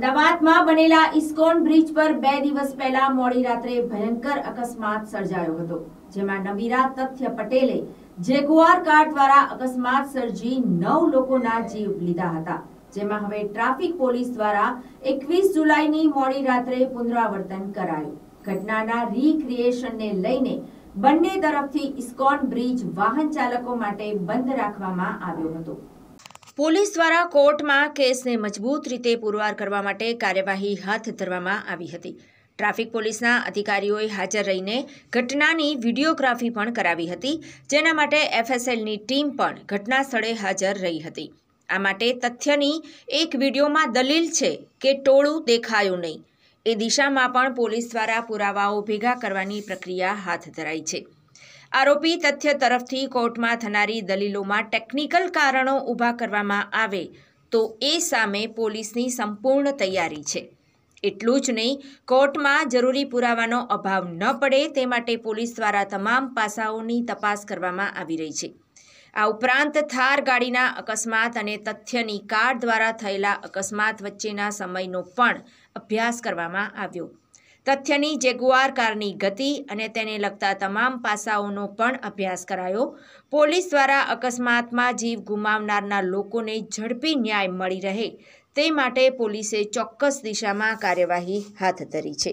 અમદાવાદમાં બનેલા ISKCON bridge પર બે દિવસ પહેલા મોડી રાત્રે ભયંકર અકસ્માત સર્જાયો હતો જેમાં નવીરા તથ્ય પટેલે જેગુઆર કાર દ્વારા અકસ્માત સર્જી નવ લોકોના જીવ લીધા હતા જેમાં હવે ટ્રાફિક પોલીસ દ્વારા એકવીસ જુલાઈની મોડી રાત્રે પુનરાવર્તન કરાયું ઘટનાના રીક્રિએશનને લઈને બંને તરફથી ઇસ્કોન બ્રિજ વાહન ચાલકો માટે બંધ રાખવામાં આવ્યો હતો પોલીસ દ્વારા કોર્ટમાં કેસને મજબૂત રીતે પુરવાર કરવા માટે કાર્યવાહી હાથ ધરવામાં આવી હતી ટ્રાફિક પોલીસના અધિકારીઓએ હાજર રહીને ઘટનાની વિડીયોગ્રાફી પણ કરાવી હતી જેના માટે એફએસએલની ટીમ પણ ઘટના સ્થળે હાજર રહી હતી આ માટે તથ્યની એક વિડીયોમાં દલીલ છે કે ટોળું દેખાયું નહીં એ દિશામાં પણ પોલીસ દ્વારા પુરાવાઓ ભેગા કરવાની પ્રક્રિયા હાથ ધરાઈ છે આરોપી તથ્ય તરફથી કોર્ટમાં થનારી દલીલોમાં ટેકનિકલ કારણો ઊભા કરવામાં આવે તો એ સામે પોલીસની સંપૂર્ણ તૈયારી છે એટલું જ નહીં કોર્ટમાં જરૂરી પુરાવાનો અભાવ ન પડે તે માટે પોલીસ દ્વારા તમામ પાસાઓની તપાસ કરવામાં આવી રહી છે આ ઉપરાંત થાર ગાડીના અકસ્માત અને તથ્યની કાર દ્વારા થયેલા અકસ્માત વચ્ચેના સમયનો પણ અભ્યાસ કરવામાં આવ્યો તથ્યની જેગુઆર કારની ગતિ અને તેને લગતા તમામ પાસાઓનો પણ અભ્યાસ કરાયો પોલીસ દ્વારા અકસ્માતમાં જીવ ગુમાવનારના લોકોને ઝડપી ન્યાય મળી રહે તે માટે પોલીસે ચોક્કસ દિશામાં કાર્યવાહી હાથ ધરી છે